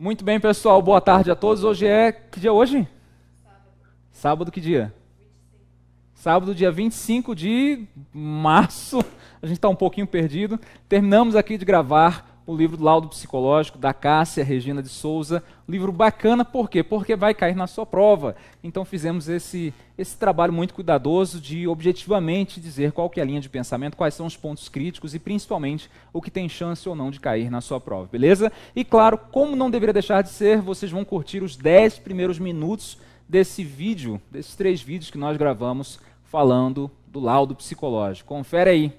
Muito bem, pessoal. Boa tarde a todos. Hoje é. Que dia é hoje? Sábado. Sábado, que dia? 25. Sábado, dia 25 de março. A gente está um pouquinho perdido. Terminamos aqui de gravar o livro Laudo Psicológico, da Cássia Regina de Souza. Livro bacana, por quê? Porque vai cair na sua prova. Então fizemos esse, esse trabalho muito cuidadoso de objetivamente dizer qual que é a linha de pensamento, quais são os pontos críticos e principalmente o que tem chance ou não de cair na sua prova, beleza? E claro, como não deveria deixar de ser, vocês vão curtir os 10 primeiros minutos desse vídeo, desses três vídeos que nós gravamos falando do laudo psicológico. Confere aí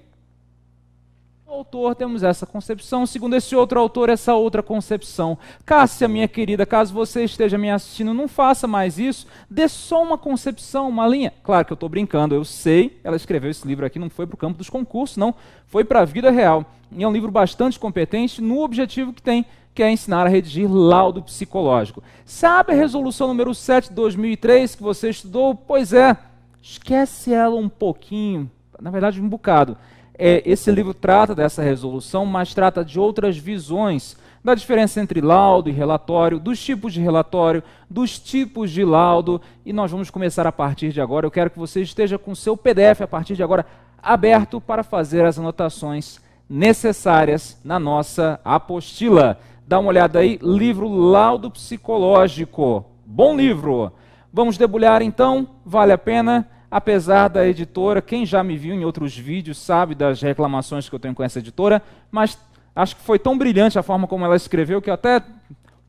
autor temos essa concepção, segundo esse outro autor, essa outra concepção. Cássia, minha querida, caso você esteja me assistindo, não faça mais isso, dê só uma concepção, uma linha. Claro que eu estou brincando, eu sei, ela escreveu esse livro aqui, não foi para o campo dos concursos, não, foi para a vida real. E é um livro bastante competente no objetivo que tem, que é ensinar a redigir laudo psicológico. Sabe a resolução número 7 de 2003 que você estudou? Pois é, esquece ela um pouquinho, na verdade um bocado é, esse livro trata dessa resolução, mas trata de outras visões da diferença entre laudo e relatório, dos tipos de relatório, dos tipos de laudo, e nós vamos começar a partir de agora. Eu quero que você esteja com o seu PDF a partir de agora aberto para fazer as anotações necessárias na nossa apostila. Dá uma olhada aí, livro Laudo Psicológico. Bom livro. Vamos debulhar então, vale a pena apesar da editora, quem já me viu em outros vídeos sabe das reclamações que eu tenho com essa editora, mas acho que foi tão brilhante a forma como ela escreveu que eu até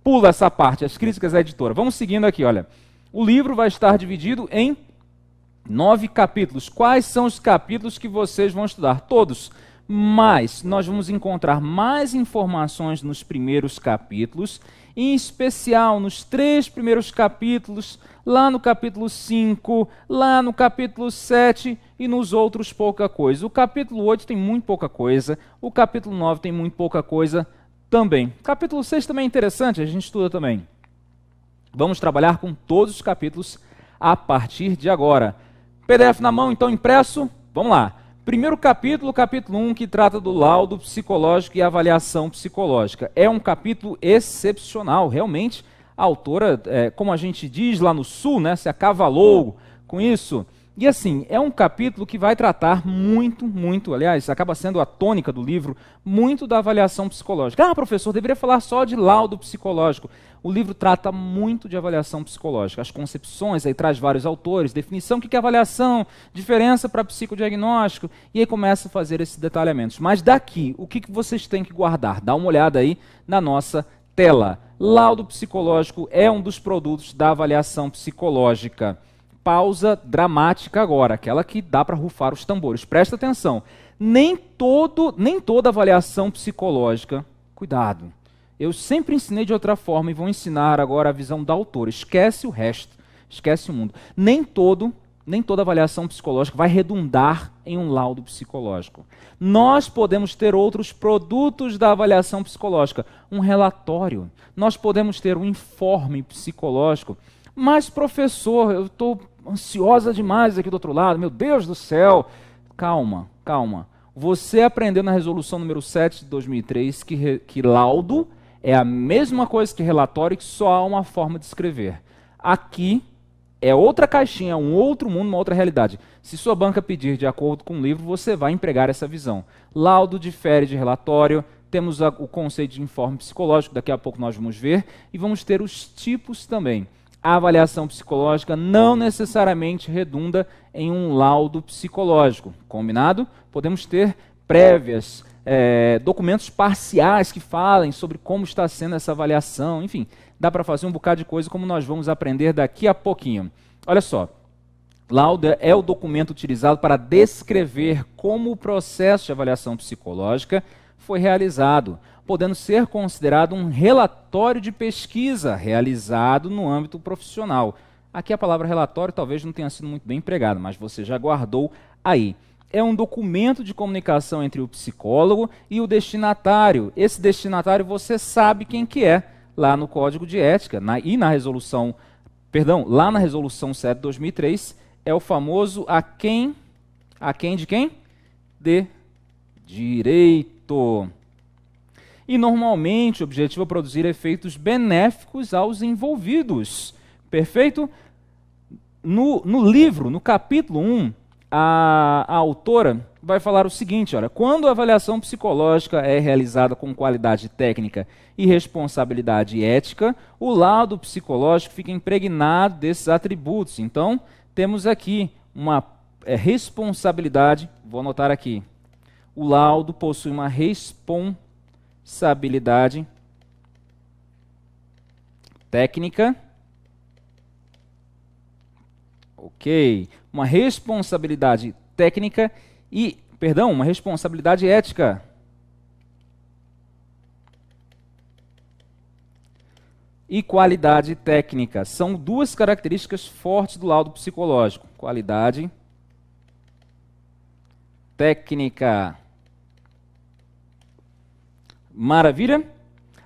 pulo essa parte, as críticas da editora. Vamos seguindo aqui, olha. O livro vai estar dividido em nove capítulos. Quais são os capítulos que vocês vão estudar? Todos. Mas nós vamos encontrar mais informações nos primeiros capítulos, em especial nos três primeiros capítulos, lá no capítulo 5, lá no capítulo 7 e nos outros pouca coisa. O capítulo 8 tem muito pouca coisa, o capítulo 9 tem muito pouca coisa também. Capítulo 6 também é interessante, a gente estuda também. Vamos trabalhar com todos os capítulos a partir de agora. PDF na mão, então impresso? Vamos lá. Primeiro capítulo, capítulo 1, que trata do laudo psicológico e avaliação psicológica. É um capítulo excepcional, realmente. A autora, é, como a gente diz lá no Sul, né, se acavalou com isso. E assim, é um capítulo que vai tratar muito, muito, aliás, acaba sendo a tônica do livro, muito da avaliação psicológica. Ah, professor, deveria falar só de laudo psicológico. O livro trata muito de avaliação psicológica. As concepções, aí traz vários autores, definição, o que é avaliação, diferença para psicodiagnóstico, e aí começa a fazer esses detalhamentos. Mas daqui, o que vocês têm que guardar? Dá uma olhada aí na nossa tela. Laudo psicológico é um dos produtos da avaliação psicológica pausa dramática agora, aquela que dá para rufar os tambores. Presta atenção. Nem todo, nem toda avaliação psicológica, cuidado. Eu sempre ensinei de outra forma e vou ensinar agora a visão da autora. Esquece o resto, esquece o mundo. Nem todo, nem toda avaliação psicológica vai redundar em um laudo psicológico. Nós podemos ter outros produtos da avaliação psicológica, um relatório, nós podemos ter um informe psicológico. Mas, professor, eu estou ansiosa demais aqui do outro lado, meu Deus do céu. Calma, calma. Você aprendeu na resolução número 7 de 2003 que, re, que laudo é a mesma coisa que relatório, que só há uma forma de escrever. Aqui é outra caixinha, é um outro mundo, uma outra realidade. Se sua banca pedir de acordo com o livro, você vai empregar essa visão. Laudo difere de relatório, temos a, o conceito de informe psicológico, daqui a pouco nós vamos ver, e vamos ter os tipos também a avaliação psicológica não necessariamente redunda em um laudo psicológico. Combinado? Podemos ter prévias, é, documentos parciais que falem sobre como está sendo essa avaliação, enfim, dá para fazer um bocado de coisa como nós vamos aprender daqui a pouquinho. Olha só. Lauda é, é o documento utilizado para descrever como o processo de avaliação psicológica foi realizado podendo ser considerado um relatório de pesquisa realizado no âmbito profissional. Aqui a palavra relatório talvez não tenha sido muito bem empregada, mas você já guardou aí. É um documento de comunicação entre o psicólogo e o destinatário. Esse destinatário você sabe quem que é lá no Código de Ética na, e na resolução, perdão, lá na resolução 7 de 2003 é o famoso a quem, a quem de quem? De direito e normalmente o objetivo é produzir efeitos benéficos aos envolvidos. Perfeito? No, no livro, no capítulo 1, a, a autora vai falar o seguinte: olha, quando a avaliação psicológica é realizada com qualidade técnica e responsabilidade ética, o lado psicológico fica impregnado desses atributos. Então, temos aqui uma é, responsabilidade, vou anotar aqui. O laudo possui uma responsabilidade responsabilidade técnica. Ok. Uma responsabilidade técnica e, perdão, uma responsabilidade ética. E qualidade técnica. São duas características fortes do laudo psicológico: qualidade técnica. Maravilha?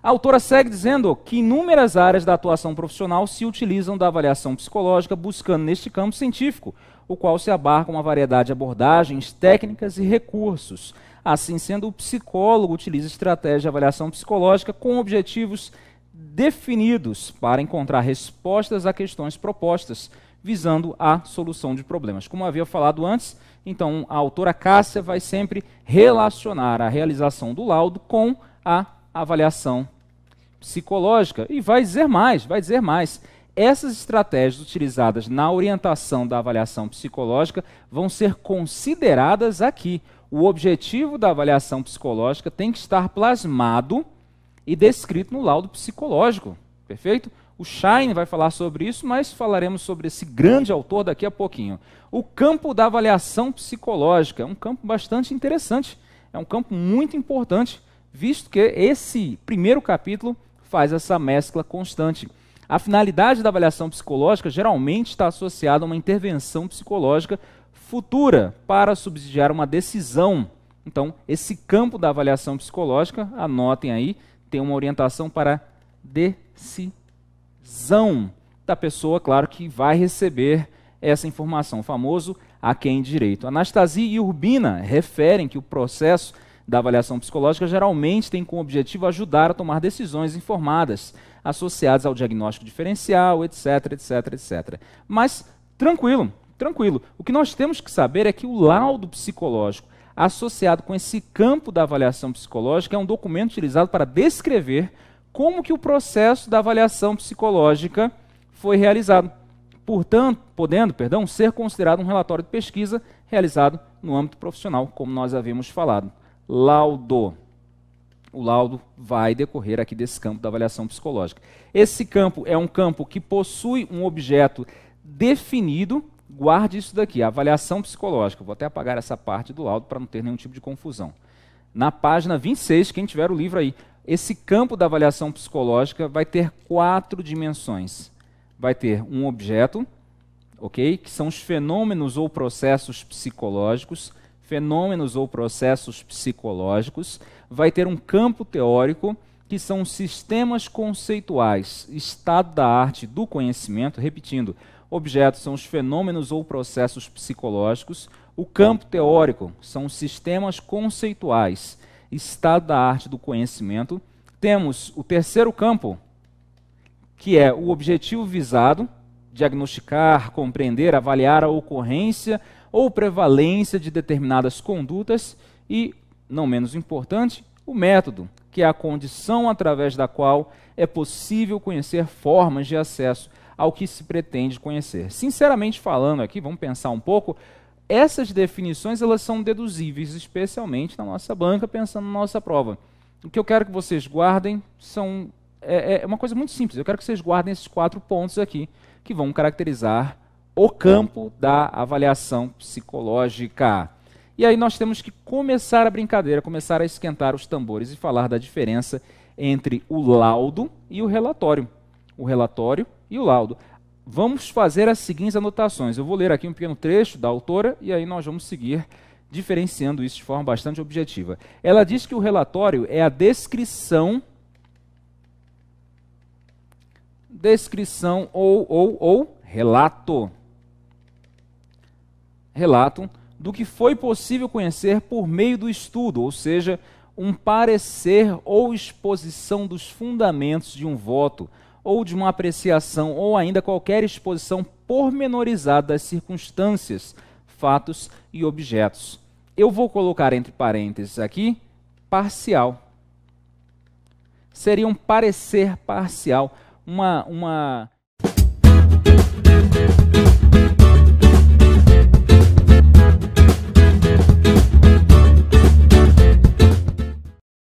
A autora segue dizendo que inúmeras áreas da atuação profissional se utilizam da avaliação psicológica, buscando neste campo científico, o qual se abarca uma variedade de abordagens, técnicas e recursos. Assim sendo, o psicólogo utiliza estratégias de avaliação psicológica com objetivos definidos para encontrar respostas a questões propostas, visando a solução de problemas. Como havia falado antes, então a autora Cássia vai sempre relacionar a realização do laudo com a avaliação psicológica. E vai dizer mais, vai dizer mais. Essas estratégias utilizadas na orientação da avaliação psicológica vão ser consideradas aqui. O objetivo da avaliação psicológica tem que estar plasmado e descrito no laudo psicológico. Perfeito? O Shine vai falar sobre isso, mas falaremos sobre esse grande autor daqui a pouquinho. O campo da avaliação psicológica é um campo bastante interessante, é um campo muito importante visto que esse primeiro capítulo faz essa mescla constante. A finalidade da avaliação psicológica geralmente está associada a uma intervenção psicológica futura para subsidiar uma decisão. Então, esse campo da avaliação psicológica, anotem aí, tem uma orientação para decisão da pessoa, claro, que vai receber essa informação, o famoso a quem direito. Anastasia e Urbina referem que o processo da avaliação psicológica geralmente tem como objetivo ajudar a tomar decisões informadas, associadas ao diagnóstico diferencial, etc, etc, etc. Mas tranquilo, tranquilo. O que nós temos que saber é que o laudo psicológico associado com esse campo da avaliação psicológica é um documento utilizado para descrever como que o processo da avaliação psicológica foi realizado. Portanto, podendo, perdão, ser considerado um relatório de pesquisa realizado no âmbito profissional, como nós havíamos falado laudo. O laudo vai decorrer aqui desse campo da avaliação psicológica. Esse campo é um campo que possui um objeto definido. Guarde isso daqui, avaliação psicológica. Vou até apagar essa parte do laudo para não ter nenhum tipo de confusão. Na página 26, quem tiver o livro aí, esse campo da avaliação psicológica vai ter quatro dimensões. Vai ter um objeto, ok? Que são os fenômenos ou processos psicológicos fenômenos ou processos psicológicos, vai ter um campo teórico que são sistemas conceituais, estado da arte do conhecimento, repetindo, objetos são os fenômenos ou processos psicológicos, o campo teórico são os sistemas conceituais, estado da arte do conhecimento. Temos o terceiro campo, que é o objetivo visado, diagnosticar, compreender, avaliar a ocorrência ou prevalência de determinadas condutas e, não menos importante, o método, que é a condição através da qual é possível conhecer formas de acesso ao que se pretende conhecer. Sinceramente falando aqui, vamos pensar um pouco, essas definições elas são deduzíveis, especialmente na nossa banca, pensando na nossa prova. O que eu quero que vocês guardem são é, é uma coisa muito simples. Eu quero que vocês guardem esses quatro pontos aqui que vão caracterizar o campo da avaliação psicológica. E aí nós temos que começar a brincadeira, começar a esquentar os tambores e falar da diferença entre o laudo e o relatório. O relatório e o laudo. Vamos fazer as seguintes anotações. Eu vou ler aqui um pequeno trecho da autora e aí nós vamos seguir diferenciando isso de forma bastante objetiva. Ela diz que o relatório é a descrição descrição ou ou ou relato relatam do que foi possível conhecer por meio do estudo, ou seja, um parecer ou exposição dos fundamentos de um voto, ou de uma apreciação, ou ainda qualquer exposição pormenorizada das circunstâncias, fatos e objetos. Eu vou colocar entre parênteses aqui parcial. Seria um parecer parcial, uma. uma...